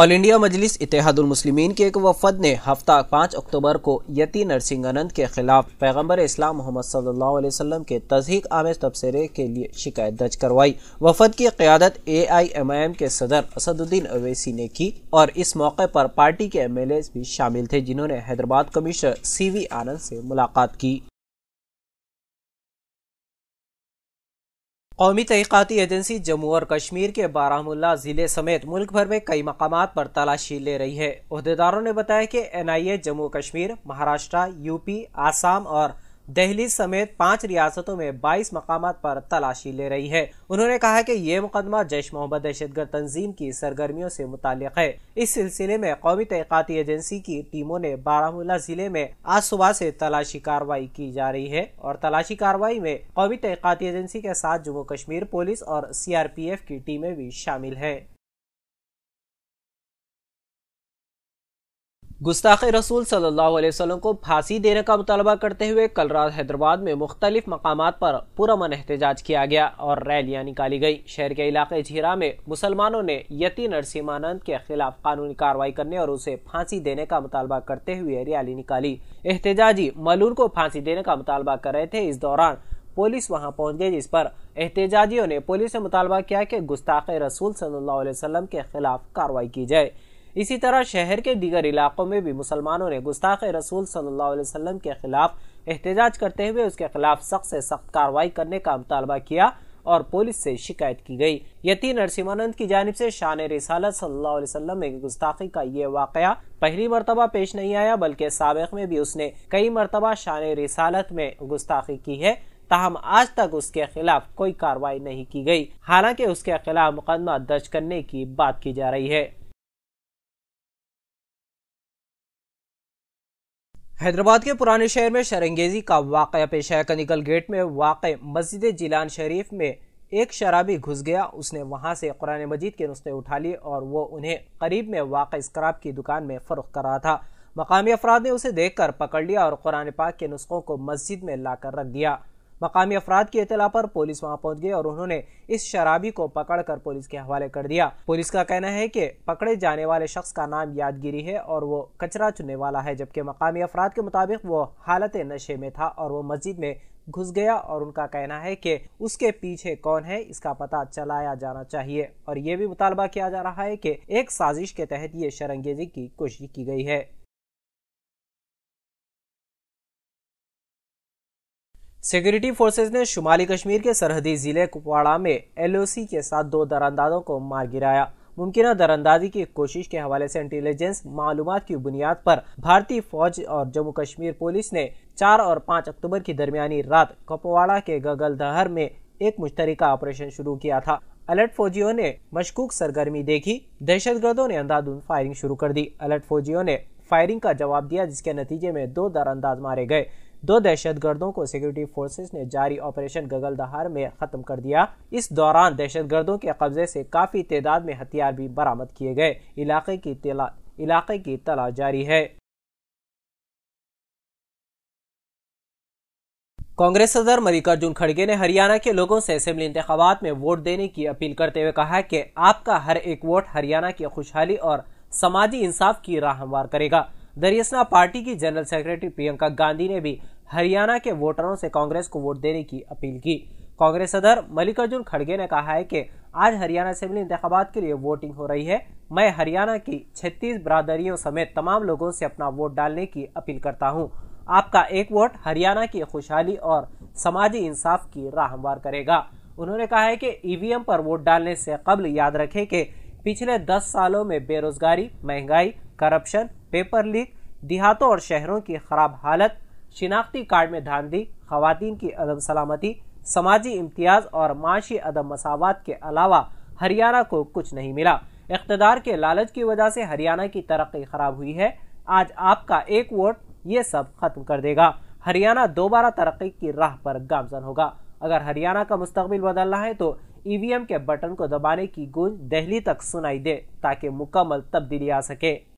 all India Majlis Ittehadul Muslimeen के एक वफद ने हफ्ता पाँच अक्टूबर को यति नरसिंगानंद के खिलाफ पैगंबर इस्लाम मोहम्मद सल्लल्लाहु अलैहि वसल्लम के तजहीक आमेज तबसरे के लिए शिकायत दर्ज करवाई वफद की क्यादत ए आई एम आई एम के सदर असदुद्दीन अवैसी ने की और इस मौके पर पार्टी के एम एल ए भी शामिल थे जिन्होंने Hyderabad commissioner C V Anand से मुलाकात की कौमी तहकती एजेंसी जम्मू और कश्मीर के बारामूला ज़िले समेत मुल्क भर में कई मकाम पर तलाशी ले रही है अहदेदारों ने बताया कि N I A Jammu Kashmir Maharashtra UP Assam और दहली समेत पांच रियासतों में 22 मकाम पर तलाशी ले रही है उन्होंने कहा कि ये मुकदमा जैश मोहम्मद दहशतगर्द तंजीम की सरगर्मियों से मुतल है इस सिलसिले में कौमी तहकती एजेंसी की टीमों ने बारामूला जिले में आज सुबह से तलाशी कार्रवाई की जा रही है और तलाशी कार्रवाई में कौमी तहक़ाती एजेंसी के साथ जम्मू कश्मीर पुलिस और सी आर पी एफ की टीमें भी शामिल है गुस्ताख रसूल सल्लल्लाहु अलैहि वसल्लम को फांसी देने का मुतालबा करते हुए कल रात हैदराबाद में मुख्तलिफ मकाम पर पुरमन एहतजाज किया गया और रैलियाँ निकाली गई शहर के इलाके झीरा में मुसलमानों ने यति नरसिम्हानंद के खिलाफ कानूनी कार्रवाई करने और उसे फांसी देने का मुतालबा करते हुए रैली निकाली एहतजाजी मलूर को फांसी देने का मुतालबा कर रहे थे इस दौरान पुलिस वहां पहुंच गई जिस पर एहतजाजियों ने पुलिस से मुतालबा किया कि गुस्ताख रसूल सल्लल्लाहु अलैहि वसल्लम के खिलाफ कार्रवाई की जाए इसी तरह शहर के दीगर इलाकों में भी मुसलमानों ने गुस्ताख रसूल सल्लल्लाहु अलैहि वसल्लम के खिलाफ एहतजाज करते हुए उसके खिलाफ सख्त से सख्त कार्रवाई करने का मुतालबा किया और पुलिस से शिकायत की गई यती नरसिमानंद की जानब से शान रिसालत सल्लल्लाहु अलैहि वसल्लम में गुस्ताखी का ये वाकया पहली मरतबा पेश नहीं आया बल्कि सबक में भी उसने कई मरतबा शान रिसालत में गुस्ताखी की है ताहम आज तक उसके खिलाफ कोई कार्रवाई नहीं की गई हालांकि उसके खिलाफ मुकदमा दर्ज करने की बात की जा रही है हैदराबाद के पुराने शहर में शरंगेजी का वाक़ पेश है कनिकल गेट में वाक़ मस्जिद जिलान शरीफ में एक शराबी घुस गया उसने वहां से कुरान मजीद के नुस्खे उठा लिए और वो उन्हें करीब में वाक़ स्क्रैप की दुकान में फ़रोख कर रहा था मकामी अफराद ने उसे देखकर पकड़ लिया और कुरान पाक के नुस्खों को मस्जिद में लाकर रख दिया मकामी अफराद की इतला पर पुलिस वहां पहुंच गई और उन्होंने इस शराबी को पकड़कर पुलिस के हवाले कर दिया पुलिस का कहना है कि पकड़े जाने वाले शख्स का नाम यादगिरी है और वो कचरा चुनने वाला है जबकि मकामी अफराद के मुताबिक वो हालत नशे में था और वो मस्जिद में घुस गया और उनका कहना है कि उसके पीछे कौन है इसका पता चलाया जाना चाहिए और ये भी मुतालबा किया जा रहा है कि एक साजिश के तहत ये शरंगेजी की कोशिश की गई है सिक्योरिटी फोर्सेज ने शुमाली कश्मीर के सरहदी जिले कुपवाड़ा में एलओसी के साथ दो दरअंदाजों को मार गिराया मुमकिन दरअंदाजी की कोशिश के हवाले से इंटेलिजेंस मालूम की बुनियाद पर भारतीय फौज और जम्मू कश्मीर पुलिस ने 4 और 5 अक्टूबर की दरमियानी रात कुपवाड़ा के गगल दहर में एक मुश्तरका ऑपरेशन शुरू किया था अलर्ट फौजियों ने मशकूक सरगर्मी देखी दहशतगर्दों ने अंधाधुंध फायरिंग शुरू कर दी अलर्ट फौजियों ने फायरिंग का जवाब दिया जिसके नतीजे में दो दरअंदाज मारे गए दो दहशतगर्दों को सिक्योरिटी फोर्सेस ने जारी ऑपरेशन गगल दहार में खत्म कर दिया इस दौरान दहशतगर्दों के कब्जे से काफी तादाद में हथियार भी बरामद किए गए इलाके की तला इलाके की तलाश जारी है कांग्रेस सदर मल्लिकार्जुन खड़गे ने हरियाणा के लोगों से असेंबली इंतबात में वोट देने की अपील करते हुए कहा कि आपका हर एक वोट हरियाणा की खुशहाली और समाजी इंसाफ की राह हमवार करेगा दरियसना पार्टी की जनरल सेक्रेटरी प्रियंका गांधी ने भी हरियाणा के वोटरों से कांग्रेस को वोट देने की अपील की कांग्रेस सदर मल्लिकार्जुन खड़गे ने कहा है कि आज हरियाणा असेंबली इंतबात के लिए वोटिंग हो रही है मैं हरियाणा की छत्तीस बरादरियों समेत तमाम लोगों से अपना वोट डालने की अपील करता हूँ आपका एक वोट हरियाणा की खुशहाली और समाजी इंसाफ की राह हमवार करेगा उन्होंने कहा है कि ईवीएम पर वोट डालने से कबल याद रखें कि पिछले दस सालों में बेरोजगारी महंगाई करप्शन पेपर लीक देहातों और शहरों की खराब हालत शिनाख्ती कार्ड में धांधली खातन की अदम सलामती समाजी इम्तियाज और माशी अदम मसावत के अलावा हरियाणा को कुछ नहीं मिला इकतदार के लालच की वजह से हरियाणा की तरक्की खराब हुई है आज आपका एक वोट ये सब खत्म कर देगा हरियाणा दोबारा तरक्की की राह पर गामजन होगा अगर हरियाणा का मुस्तबिल बदलना है तो ईवीएम के बटन को दबाने की गूंज दहली तक सुनाई दे ताकि मुकम्मल तब्दीली आ सके